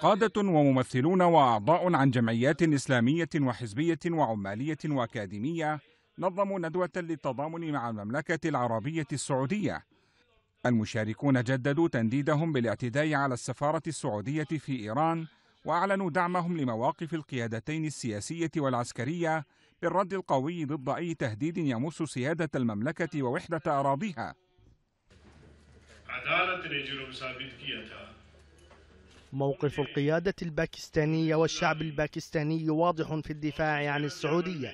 قادة وممثلون وأعضاء عن جمعيات إسلامية وحزبية وعمالية وأكاديمية نظموا ندوة للتضامن مع المملكة العربية السعودية المشاركون جددوا تنديدهم بالاعتداء على السفارة السعودية في إيران وأعلنوا دعمهم لمواقف القيادتين السياسية والعسكرية بالرد القوي ضد أي تهديد يمس سيادة المملكة ووحدة أراضيها موقف القيادة الباكستانية والشعب الباكستاني واضح في الدفاع عن السعودية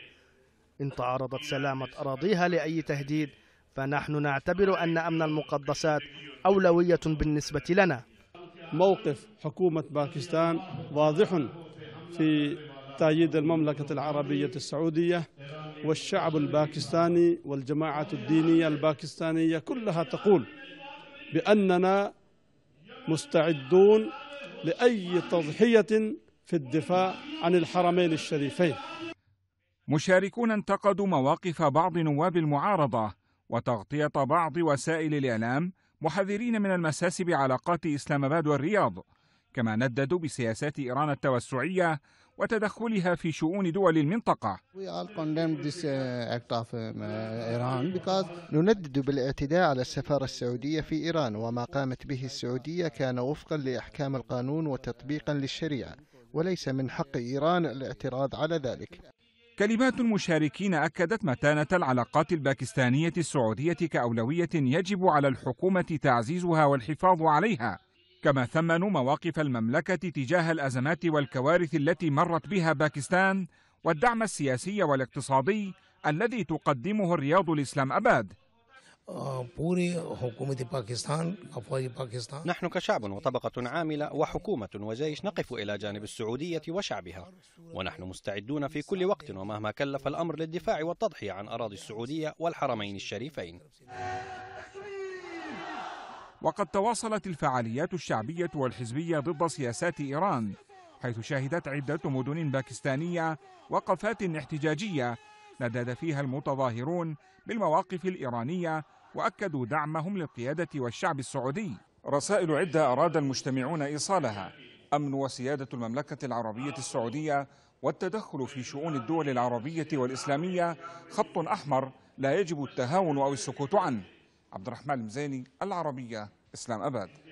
إن تعرضت سلامة أراضيها لأي تهديد فنحن نعتبر أن أمن المقدسات أولوية بالنسبة لنا موقف حكومة باكستان واضح في تأييد المملكة العربية السعودية والشعب الباكستاني والجماعة الدينية الباكستانية كلها تقول بأننا مستعدون لأي تضحية في الدفاع عن الحرمين الشريفين مشاركون انتقدوا مواقف بعض نواب المعارضة وتغطية بعض وسائل الإعلام محذرين من المساس بعلاقات إسلام آباد والرياض كما نددوا بسياسات إيران التوسعية وتدخلها في شؤون دول المنطقة uh, uh, نندد بالاعتداء على السفارة السعودية في إيران وما قامت به السعودية كان وفقا لأحكام القانون وتطبيقا للشريعة وليس من حق إيران الاعتراض على ذلك كلمات المشاركين أكدت متانة العلاقات الباكستانية السعودية كأولوية يجب على الحكومة تعزيزها والحفاظ عليها كما ثمنوا مواقف المملكة تجاه الأزمات والكوارث التي مرت بها باكستان والدعم السياسي والاقتصادي الذي تقدمه الرياض لإسلام أباد نحن كشعب وطبقة عاملة وحكومة وجيش نقف إلى جانب السعودية وشعبها ونحن مستعدون في كل وقت ومهما كلف الأمر للدفاع والتضحية عن أراضي السعودية والحرمين الشريفين وقد تواصلت الفعاليات الشعبية والحزبية ضد سياسات إيران حيث شهدت عدة مدن باكستانية وقفات احتجاجية ندد فيها المتظاهرون بالمواقف الإيرانية وأكدوا دعمهم للقيادة والشعب السعودي رسائل عدة أراد المجتمعون إيصالها أمن وسيادة المملكة العربية السعودية والتدخل في شؤون الدول العربية والإسلامية خط أحمر لا يجب التهاون أو السكوت عنه عبد الرحمن المزيني العربية إسلام أباد